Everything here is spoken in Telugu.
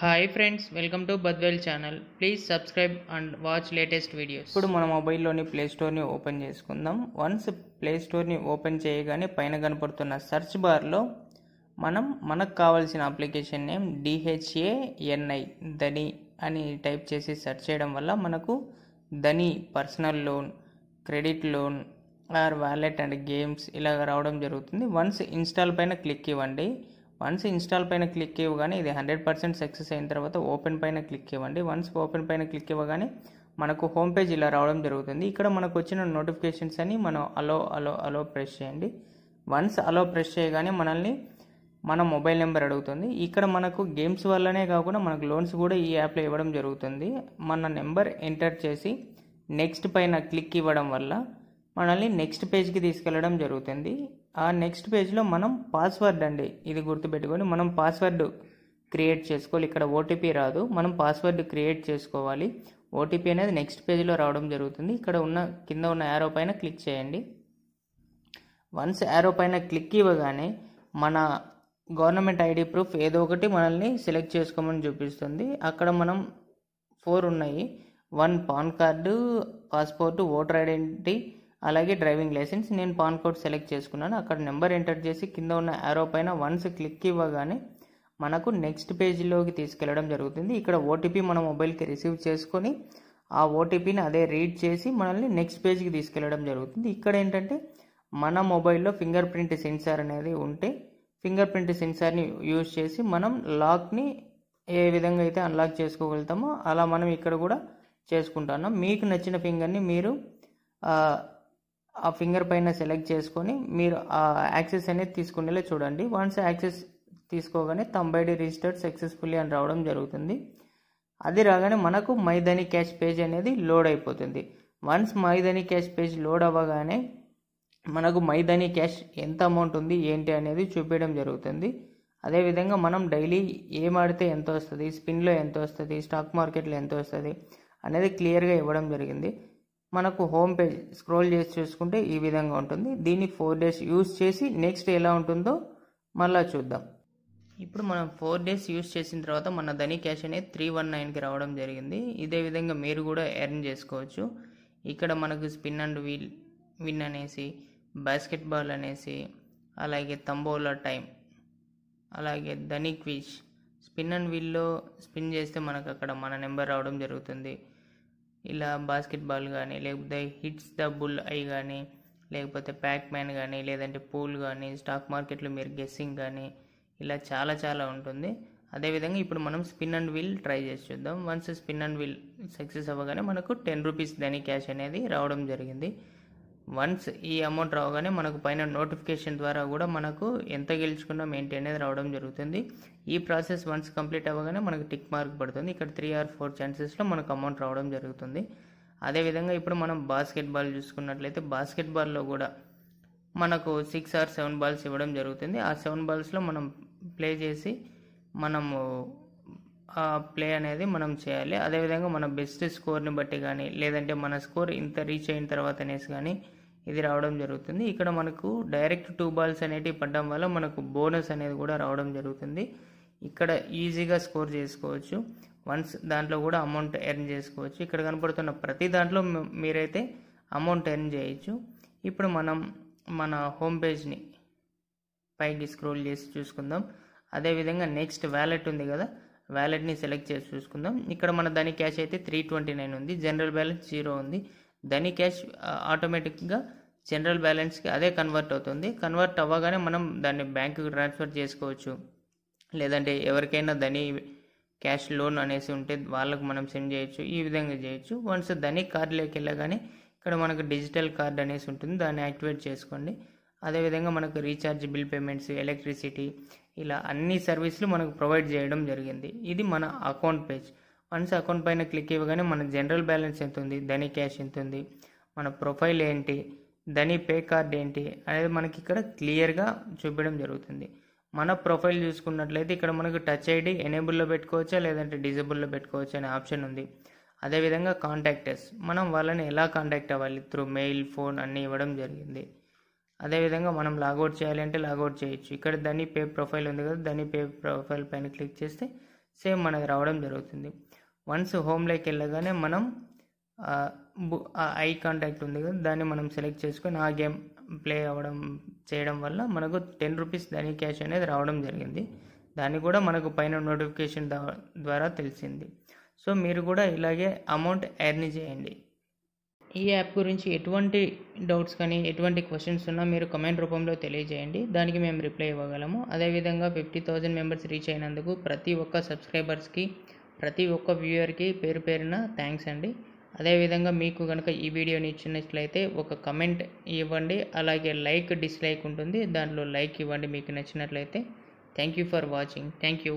hi friends welcome to Badvel channel please subscribe and watch latest videos ఇప్పుడు మన మొబైల్లోని ప్లే స్టోర్ని ఓపెన్ చేసుకుందాం వన్స్ ప్లే స్టోర్ని ఓపెన్ చేయగానే పైన కనపడుతున్న సెర్చ్ బార్లో మనం మనకు కావాల్సిన అప్లికేషన్ నేమ్ డిహెచ్ఏఎన్ఐ ధని అని టైప్ చేసి సెర్చ్ చేయడం వల్ల మనకు Dhani personal loan credit loan or wallet and games ఇలాగ రావడం జరుగుతుంది వన్స్ ఇన్స్టాల్ పైన క్లిక్ ఇవ్వండి వన్స్ ఇన్స్టాల్ పైన క్లిక్ ఇవ్వగానే ఇది హండ్రెడ్ పర్సెంట్ సక్సెస్ అయిన తర్వాత ఓపెన్ పైన క్లిక్ ఇవ్వండి వన్స్ ఓపెన్ పైన క్లిక్ ఇవ్వగానే మనకు హోమ్ పేజ్ ఇలా రావడం జరుగుతుంది ఇక్కడ మనకు వచ్చిన నోటిఫికేషన్స్ అని మనం అలో అలో అలో ప్రెస్ చేయండి వన్స్ అలో ప్రెస్ చేయగానే మనల్ని మన మొబైల్ నెంబర్ అడుగుతుంది ఇక్కడ మనకు గేమ్స్ వల్లనే కాకుండా మనకు లోన్స్ కూడా ఈ యాప్లో ఇవ్వడం జరుగుతుంది మన నెంబర్ ఎంటర్ చేసి నెక్స్ట్ పైన క్లిక్ ఇవ్వడం వల్ల మనల్ని నెక్స్ట్ పేజ్కి తీసుకెళ్ళడం జరుగుతుంది ఆ నెక్స్ట్ పేజ్లో మనం పాస్వర్డ్ అండి ఇది గుర్తుపెట్టుకొని మనం పాస్వర్డ్ క్రియేట్ చేసుకోవాలి ఇక్కడ ఓటీపీ రాదు మనం పాస్వర్డ్ క్రియేట్ చేసుకోవాలి ఓటీపీ అనేది నెక్స్ట్ పేజ్లో రావడం జరుగుతుంది ఇక్కడ ఉన్న కింద ఉన్న యారో పైన క్లిక్ చేయండి వన్స్ యారో పైన క్లిక్ ఇవ్వగానే మన గవర్నమెంట్ ఐడి ప్రూఫ్ ఏదో ఒకటి మనల్ని సెలెక్ట్ చేసుకోమని చూపిస్తుంది అక్కడ మనం ఫోర్ ఉన్నాయి one PAN card passport voter identity అలాగే డ్రైవింగ్ లైసెన్స్ నేను పాన్ కోడ్ సెలెక్ట్ చేసుకున్నాను అక్కడ నెంబర్ ఎంటర్ చేసి కింద ఉన్న యారో పైన వన్స్ క్లిక్ ఇవ్వగానే మనకు నెక్స్ట్ పేజీలోకి తీసుకెళ్ళడం జరుగుతుంది ఇక్కడ ఓటీపీ మన మొబైల్కి రిసీవ్ చేసుకొని ఆ ఓటీపీని అదే రీడ్ చేసి మనల్ని నెక్స్ట్ పేజ్కి తీసుకెళ్ళడం జరుగుతుంది ఇక్కడ ఏంటంటే మన మొబైల్లో ఫింగర్ ప్రింట్ సెన్సార్ అనేది ఉంటే ఫింగర్ ప్రింట్ సెన్సార్ని యూజ్ చేసి మనం లాక్ని ఏ విధంగా అయితే అన్లాక్ చేసుకోగలుగుతామో అలా మనం ఇక్కడ కూడా చేసుకుంటున్నాం మీకు నచ్చిన ఫింగర్ని మీరు ఆ ఫింగర్ పైన సెలెక్ట్ చేసుకొని మీరు ఆ యాక్సెస్ అనేది తీసుకునేలా చూడండి వన్స్ యాక్సెస్ తీసుకోగానే తంబైడి రిజిస్టర్డ్ సక్సెస్ఫుల్లీ అని రావడం జరుగుతుంది అది రాగానే మనకు మైదని క్యాష్ పేజ్ అనేది లోడ్ అయిపోతుంది once MyDhani cash page load అవ్వగానే మనకు మైదని క్యాష్ ఎంత అమౌంట్ ఉంది ఏంటి అనేది చూపించడం జరుగుతుంది అదేవిధంగా మనం డైలీ ఏమాడితే ఎంత వస్తుంది స్పిన్లో ఎంత వస్తుంది స్టాక్ మార్కెట్లో ఎంత వస్తుంది అనేది క్లియర్గా ఇవ్వడం జరిగింది మనకు హోమ్ పేజ్ స్క్రోల్ చేసి చూసుకుంటే ఈ విధంగా ఉంటుంది దీన్ని ఫోర్ డేస్ యూస్ చేసి నెక్స్ట్ ఎలా ఉంటుందో మళ్ళీ చూద్దాం ఇప్పుడు మనం ఫోర్ డేస్ యూస్ చేసిన తర్వాత మన ధని క్యాష్ అనేది త్రీ వన్ నైన్కి రావడం జరిగింది ఇదే విధంగా మీరు కూడా ఎర్న్ చేసుకోవచ్చు ఇక్కడ మనకు స్పిన్ అండ్ వీల్ విన్ అనేసి బాస్కెట్బాల్ అనేసి అలాగే తంబోలా టైం అలాగే ధని క్విష్ స్పిన్ అండ్ వీల్లో స్పిన్ చేస్తే మనకు అక్కడ మన నెంబర్ రావడం జరుగుతుంది ఇలా బాస్కెట్బాల్ కానీ లేకపోతే హిట్స్ ద బుల్ ఐ కానీ లేకపోతే ప్యాక్ మ్యాన్ కానీ లేదంటే పూల్ కానీ స్టాక్ మార్కెట్లో మీరు గెస్సింగ్ కానీ ఇలా చాలా చాలా ఉంటుంది అదేవిధంగా ఇప్పుడు మనం స్పిన్ అండ్ వీల్ ట్రై చేసి చూద్దాం once spin and wheel success అవ్వగానే మనకు టెన్ రూపీస్ దాని క్యాష్ అనేది రావడం జరిగింది వన్స్ ఈ అమౌంట్ రావగానే మనకు పైన నోటిఫికేషన్ ద్వారా కూడా మనకు ఎంత గెలుచుకున్నాం ఏంటి అనేది రావడం జరుగుతుంది ఈ ప్రాసెస్ వన్స్ కంప్లీట్ అవ్వగానే మనకు టిక్ మార్క్ పడుతుంది ఇక్కడ త్రీ ఆర్ ఫోర్ ఛాన్సెస్లో మనకు అమౌంట్ రావడం జరుగుతుంది అదేవిధంగా ఇప్పుడు మనం బాస్కెట్బాల్ చూసుకున్నట్లయితే బాస్కెట్బాల్లో కూడా మనకు సిక్స్ ఆర్ సెవెన్ బాల్స్ ఇవ్వడం జరుగుతుంది ఆ సెవెన్ బాల్స్లో మనం ప్లే చేసి మనము ఆ ప్లే అనేది మనం చేయాలి అదేవిధంగా మన బెస్ట్ స్కోర్ని బట్టి కానీ లేదంటే మన స్కోర్ ఇంత రీచ్ అయిన అనేసి కానీ ఇది రావడం జరుగుతుంది ఇక్కడ మనకు డైరెక్ట్ టూ బాల్స్ అనేటివి పడ్డం వల్ల మనకు బోనస్ అనేది కూడా రావడం జరుగుతుంది ఇక్కడ ఈజీగా స్కోర్ చేసుకోవచ్చు వన్స్ దాంట్లో కూడా అమౌంట్ ఎర్న్ చేసుకోవచ్చు ఇక్కడ కనపడుతున్న ప్రతి దాంట్లో మీరైతే అమౌంట్ ఎర్న్ చేయొచ్చు ఇప్పుడు మనం మన హోమ్ పేజ్ని పైకి స్క్రోల్ చేసి చూసుకుందాం అదేవిధంగా నెక్స్ట్ వ్యాలెట్ ఉంది కదా వ్యాలెట్ని సెలెక్ట్ చేసి చూసుకుందాం ఇక్కడ మన దాని క్యాష్ అయితే త్రీ ట్వంటీ నైన్ ఉంది జనరల్ బ్యాలెన్స్ జీరో ఉంది ధని క్యాష్ ఆటోమేటిక్గా జనరల్ బ్యాలెన్స్కి అదే కన్వర్ట్ అవుతుంది కన్వర్ట్ అవ్వగానే మనం దాన్ని బ్యాంకుకి ట్రాన్స్ఫర్ చేసుకోవచ్చు లేదంటే ఎవరికైనా ధని క్యాష్ లోన్ అనేసి ఉంటే వాళ్ళకు మనం సెండ్ చేయొచ్చు ఈ విధంగా చేయొచ్చు వన్స్ ధని కార్డులోకి వెళ్ళగానే ఇక్కడ మనకు డిజిటల్ కార్డ్ అనేసి ఉంటుంది దాన్ని యాక్టివేట్ చేసుకోండి అదేవిధంగా మనకు రీఛార్జ్ బిల్ పేమెంట్స్ ఎలక్ట్రిసిటీ ఇలా అన్ని సర్వీసులు మనకు ప్రొవైడ్ చేయడం జరిగింది ఇది మన అకౌంట్ పేజ్ వన్స్ అకౌంట్ పైన క్లిక్ ఇవ్వగానే మన జనరల్ బ్యాలెన్స్ ఎంత ఉంది ధనీ క్యాష్ ఎంత ఉంది మన ప్రొఫైల్ ఏంటి ధనీ పే కార్డ్ ఏంటి అనేది మనకి ఇక్కడ క్లియర్గా చూపించడం జరుగుతుంది మన ప్రొఫైల్ చూసుకున్నట్లయితే ఇక్కడ మనకు టచ్ ఐడి ఎనేబుల్లో పెట్టుకోవచ్చా లేదంటే డిజేబుల్లో పెట్టుకోవచ్చు అనే ఆప్షన్ ఉంది అదేవిధంగా కాంటాక్టర్స్ మనం వాళ్ళని ఎలా కాంటాక్ట్ అవ్వాలి త్రూ మెయిల్ ఫోన్ అన్నీ ఇవ్వడం జరిగింది అదేవిధంగా మనం లాగౌట్ చేయాలి అంటే లాగౌట్ చేయొచ్చు ఇక్కడ దాని పే ప్రొఫైల్ ఉంది కదా దాని పే ప్రొఫైల్ పైన క్లిక్ చేస్తే సేమ్ మనకు రావడం జరుగుతుంది వన్స్ హోమ్లోకి వెళ్ళగానే మనం ఐ కాంటాక్ట్ ఉంది కదా దాన్ని మనం సెలెక్ట్ చేసుకొని ఆ గేమ్ ప్లే అవ్వడం చేయడం వల్ల మనకు టెన్ రూపీస్ దాని క్యాష్ అనేది రావడం జరిగింది దాన్ని కూడా మనకు పైన నోటిఫికేషన్ ద్వారా తెలిసింది సో మీరు కూడా ఇలాగే అమౌంట్ ఎర్న్ చేయండి ఈ యాప్ గురించి ఎటువంటి డౌట్స్ కానీ ఎటువంటి క్వశ్చన్స్ ఉన్నా మీరు కమెంట్ రూపంలో తెలియజేయండి దానికి మేము రిప్లై ఇవ్వగలము అదేవిధంగా ఫిఫ్టీ థౌజండ్ మెంబర్స్ రీచ్ అయినందుకు ప్రతి ఒక్క సబ్స్క్రైబర్స్కి ప్రతి ఒక్క వ్యూయర్కి పేరు పేరున థ్యాంక్స్ అండి అదేవిధంగా మీకు కనుక ఈ వీడియోని ఇచ్చినట్లయితే ఒక కమెంట్ ఇవ్వండి అలాగే లైక్ డిస్లైక్ ఉంటుంది దాంట్లో లైక్ ఇవ్వండి మీకు నచ్చినట్లయితే thank you for watching thank you